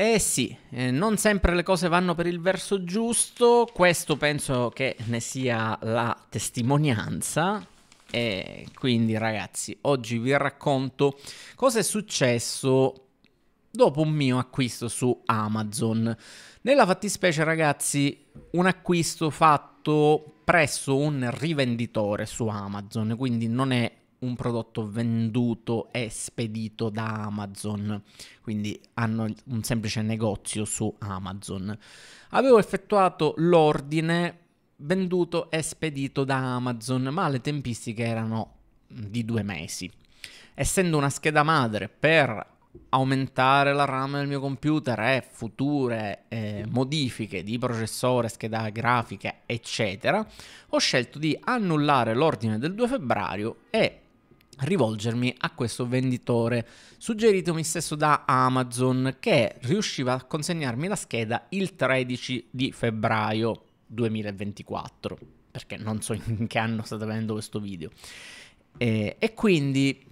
Eh sì, eh, non sempre le cose vanno per il verso giusto, questo penso che ne sia la testimonianza. E quindi ragazzi, oggi vi racconto cosa è successo dopo un mio acquisto su Amazon. Nella fattispecie ragazzi, un acquisto fatto presso un rivenditore su Amazon, quindi non è un prodotto venduto e spedito da Amazon, quindi hanno un semplice negozio su Amazon. Avevo effettuato l'ordine venduto e spedito da Amazon, ma le tempistiche erano di due mesi. Essendo una scheda madre per aumentare la RAM del mio computer e future eh, modifiche di processore, scheda grafica, eccetera, ho scelto di annullare l'ordine del 2 febbraio e rivolgermi a questo venditore, suggeritomi stesso da Amazon, che riusciva a consegnarmi la scheda il 13 di febbraio 2024, perché non so in che anno state vedendo questo video. e, e quindi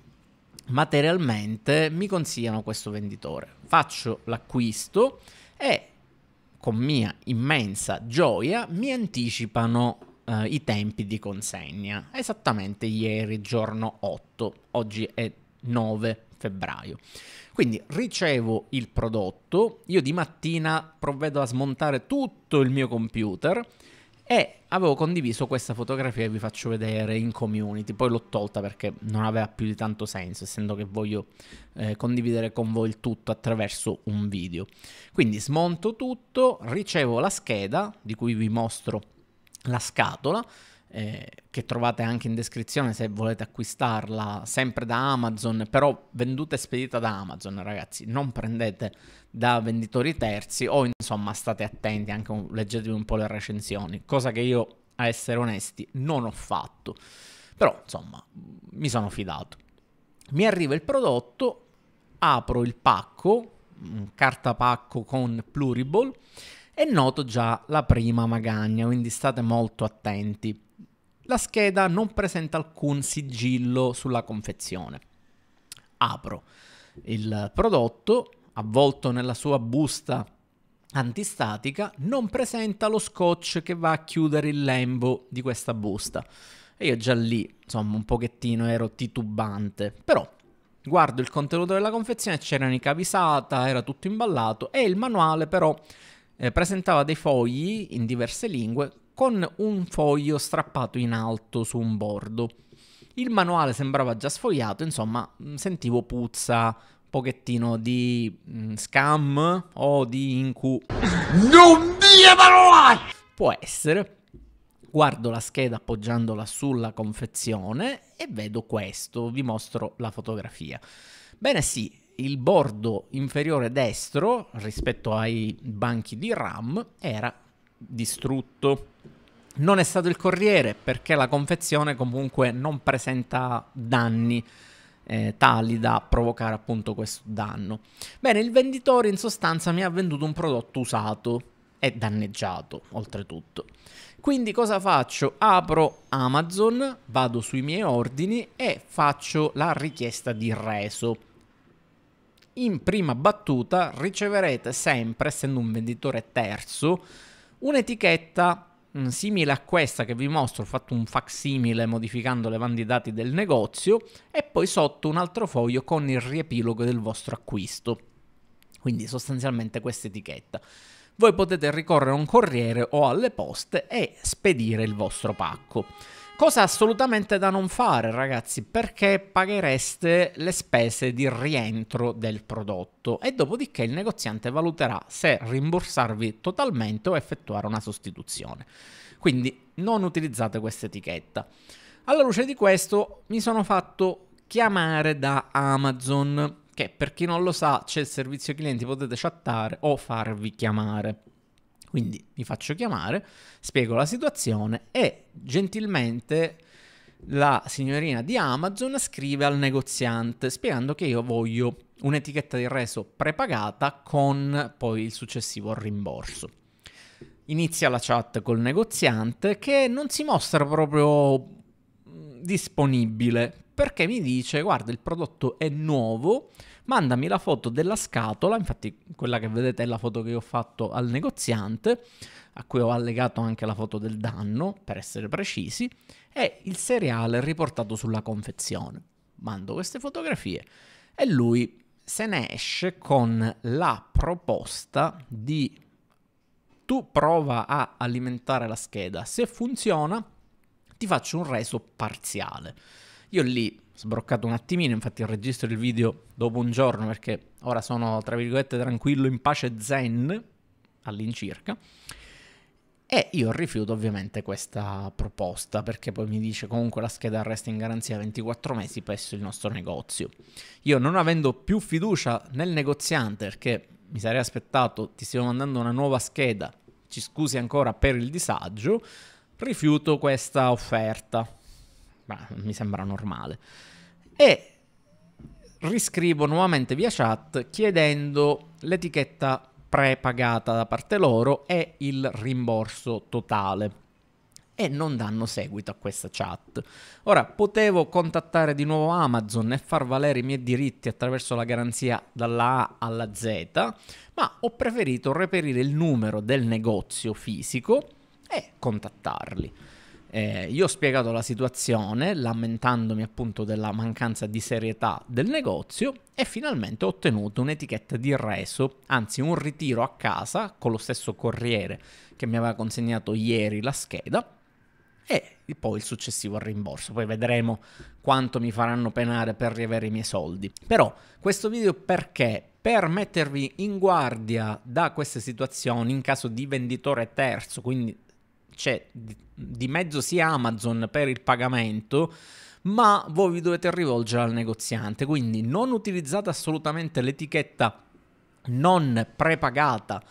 materialmente mi consigliano questo venditore. Faccio l'acquisto e con mia immensa gioia mi anticipano uh, i tempi di consegna. Esattamente ieri, giorno 8, oggi è 9 febbraio. Quindi ricevo il prodotto, io di mattina provvedo a smontare tutto il mio computer e avevo condiviso questa fotografia che vi faccio vedere in community, poi l'ho tolta perché non aveva più di tanto senso, essendo che voglio eh, condividere con voi il tutto attraverso un video. Quindi smonto tutto, ricevo la scheda di cui vi mostro la scatola eh, che trovate anche in descrizione se volete acquistarla sempre da Amazon, però venduta e spedita da Amazon, ragazzi, non prendete da venditori terzi o insomma state attenti, anche un, leggetevi un po' le recensioni, cosa che io a essere onesti non ho fatto, però insomma mi sono fidato. Mi arriva il prodotto, apro il pacco, carta pacco con Pluriball è noto già la prima magagna, quindi state molto attenti. La scheda non presenta alcun sigillo sulla confezione. Apro il prodotto, avvolto nella sua busta antistatica, non presenta lo scotch che va a chiudere il lembo di questa busta. E io già lì, insomma, un pochettino ero titubante, però guardo il contenuto della confezione, c'erano i capisata, era tutto imballato e il manuale però eh, presentava dei fogli in diverse lingue con un foglio strappato in alto su un bordo. Il manuale sembrava già sfogliato, insomma mm, sentivo puzza, pochettino di mh, mm, scam o di incu. Non dire parolai! Può essere. Guardo la scheda appoggiandola sulla confezione e vedo questo, vi mostro la fotografia. Bene sì, il bordo inferiore destro rispetto ai banchi di RAM era distrutto. Non è stato il corriere perché la confezione comunque non presenta danni eh, tali da provocare appunto questo danno. Bene, il venditore in sostanza mi ha venduto un prodotto usato e danneggiato oltretutto. Quindi cosa faccio? Apro Amazon, vado sui miei ordini e faccio la richiesta di reso in prima battuta riceverete sempre, essendo un venditore terzo, un'etichetta mm, simile a questa che vi mostro, ho fatto un facsimile modificando le bande dati del negozio e poi sotto un altro foglio con il riepilogo del vostro acquisto. Quindi sostanzialmente questa etichetta. Voi potete ricorrere a un corriere o alle poste e spedire il vostro pacco. Cosa assolutamente da non fare, ragazzi, perché paghereste le spese di rientro del prodotto e dopodiché il negoziante valuterà se rimborsarvi totalmente o effettuare una sostituzione. Quindi non utilizzate questa etichetta. Alla luce di questo mi sono fatto chiamare da Amazon, che per chi non lo sa c'è il servizio clienti, potete chattare o farvi chiamare. Quindi mi faccio chiamare, spiego la situazione e gentilmente la signorina di Amazon scrive al negoziante spiegando che io voglio un'etichetta di reso prepagata con poi il successivo rimborso. Inizia la chat col negoziante che non si mostra proprio mm, disponibile perché mi dice guarda il prodotto è nuovo, mandami la foto della scatola, infatti quella che vedete è la foto che ho fatto al negoziante, a cui ho allegato anche la foto del danno, per essere precisi, e il seriale riportato sulla confezione. Mando queste fotografie e lui se ne esce con la proposta di tu prova a alimentare la scheda, se funziona ti faccio un reso parziale. Io lì sbroccato un attimino, infatti registro il video dopo un giorno perché ora sono tra virgolette tranquillo, in pace zen all'incirca. E io rifiuto ovviamente questa proposta perché poi mi dice comunque la scheda resta in garanzia 24 mesi presso il nostro negozio. Io non avendo più fiducia nel negoziante perché mi sarei aspettato ti stiamo mandando una nuova scheda, ci scusi ancora per il disagio, rifiuto questa offerta ma mi sembra normale. E riscrivo nuovamente via chat chiedendo l'etichetta prepagata da parte loro e il rimborso totale. E non danno seguito a questa chat. Ora, potevo contattare di nuovo Amazon e far valere i miei diritti attraverso la garanzia dalla A alla Z, ma ho preferito reperire il numero del negozio fisico e contattarli. Eh, io ho spiegato la situazione lamentandomi appunto della mancanza di serietà del negozio e finalmente ho ottenuto un'etichetta di reso, anzi un ritiro a casa con lo stesso corriere che mi aveva consegnato ieri la scheda e poi il successivo rimborso. Poi vedremo quanto mi faranno penare per riavere i miei soldi. Però questo video perché? Per mettervi in guardia da queste situazioni in caso di venditore terzo, quindi c'è cioè, di mezzo sia Amazon per il pagamento, ma voi vi dovete rivolgere al negoziante, quindi non utilizzate assolutamente l'etichetta non prepagata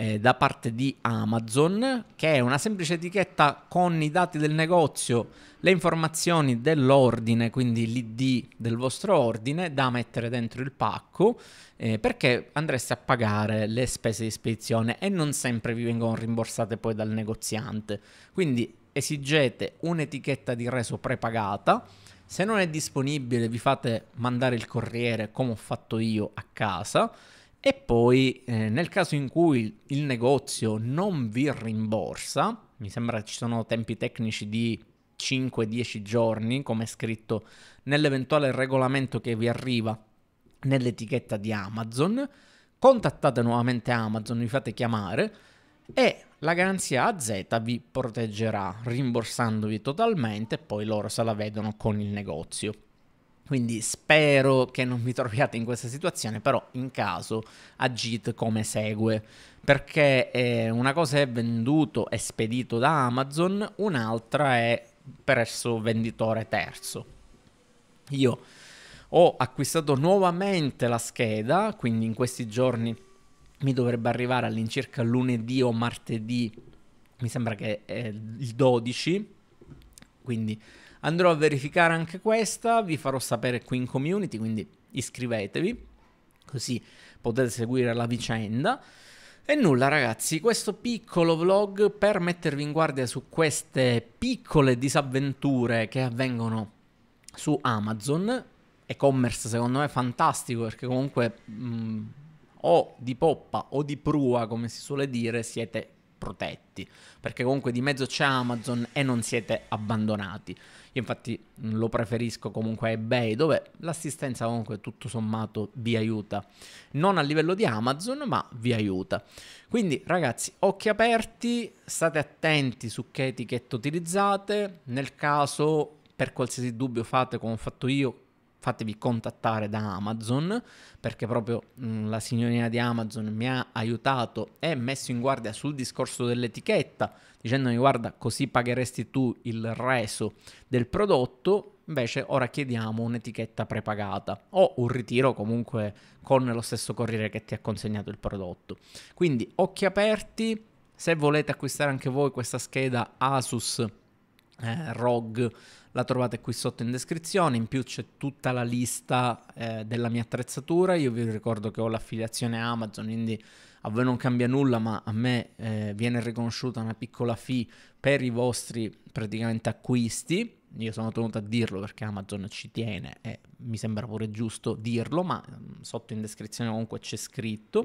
eh, da parte di Amazon, che è una semplice etichetta con i dati del negozio, le informazioni dell'ordine, quindi l'ID del vostro ordine da mettere dentro il pacco, eh, perché andreste a pagare le spese di spedizione e non sempre vi vengono rimborsate poi dal negoziante. Quindi esigete un'etichetta di reso prepagata. Se non è disponibile vi fate mandare il corriere come ho fatto io a casa e poi eh, nel caso in cui il negozio non vi rimborsa, mi sembra ci sono tempi tecnici di 5-10 giorni, come è scritto nell'eventuale regolamento che vi arriva nell'etichetta di Amazon, contattate nuovamente Amazon, vi fate chiamare e la garanzia AZ vi proteggerà rimborsandovi totalmente e poi loro se la vedono con il negozio. Quindi spero che non vi troviate in questa situazione, però in caso agite come segue. Perché eh, una cosa è venduto e spedito da Amazon, un'altra è presso venditore terzo. Io ho acquistato nuovamente la scheda, quindi in questi giorni mi dovrebbe arrivare all'incirca lunedì o martedì, mi sembra che è il 12, quindi Andrò a verificare anche questa, vi farò sapere qui in community, quindi iscrivetevi, così potete seguire la vicenda. E nulla ragazzi, questo piccolo vlog per mettervi in guardia su queste piccole disavventure che avvengono su Amazon, e-commerce secondo me fantastico perché comunque mh, mm, o di poppa o di prua come si suole dire siete protetti, perché comunque di mezzo c'è Amazon e non siete abbandonati. Io infatti lo preferisco comunque a eBay, dove l'assistenza comunque tutto sommato vi aiuta. Non a livello di Amazon, ma vi aiuta. Quindi ragazzi, occhi aperti, state attenti su che etichetta utilizzate, nel caso per qualsiasi dubbio fate come ho fatto io fatevi contattare da Amazon perché proprio mh, mm, la signorina di Amazon mi ha aiutato e messo in guardia sul discorso dell'etichetta dicendomi guarda così pagheresti tu il reso del prodotto invece ora chiediamo un'etichetta prepagata o un ritiro comunque con lo stesso corriere che ti ha consegnato il prodotto quindi occhi aperti se volete acquistare anche voi questa scheda Asus eh, ROG la trovate qui sotto in descrizione, in più c'è tutta la lista eh, della mia attrezzatura, io vi ricordo che ho l'affiliazione Amazon, quindi a voi non cambia nulla, ma a me eh, viene riconosciuta una piccola fee per i vostri praticamente acquisti, io sono tenuto a dirlo perché Amazon ci tiene e mi sembra pure giusto dirlo, ma mm, sotto in descrizione comunque c'è scritto.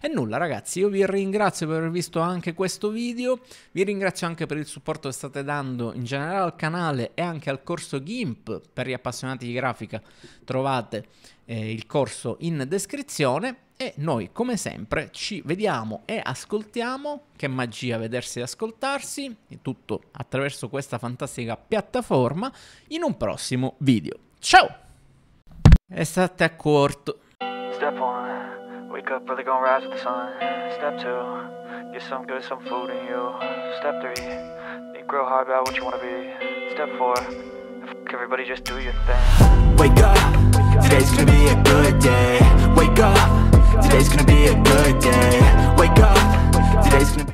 E nulla ragazzi, io vi ringrazio per aver visto anche questo video, vi ringrazio anche per il supporto che state dando in generale al canale e anche al corso GIMP, per gli appassionati di grafica trovate eh, il corso in descrizione e noi come sempre ci vediamo e ascoltiamo, che magia vedersi e ascoltarsi, tutto attraverso questa fantastica piattaforma, in un prossimo video. Ciao! Estate a corto. Step one, wake up early, gonna rise with the sun. Step two, get some good, some food in you. Step three, think grow hard about what you wanna be. Step four, everybody just do your thing. Wake up, today's gonna be a good day. Wake up, today's gonna be a good day. Wake up, today's gonna be.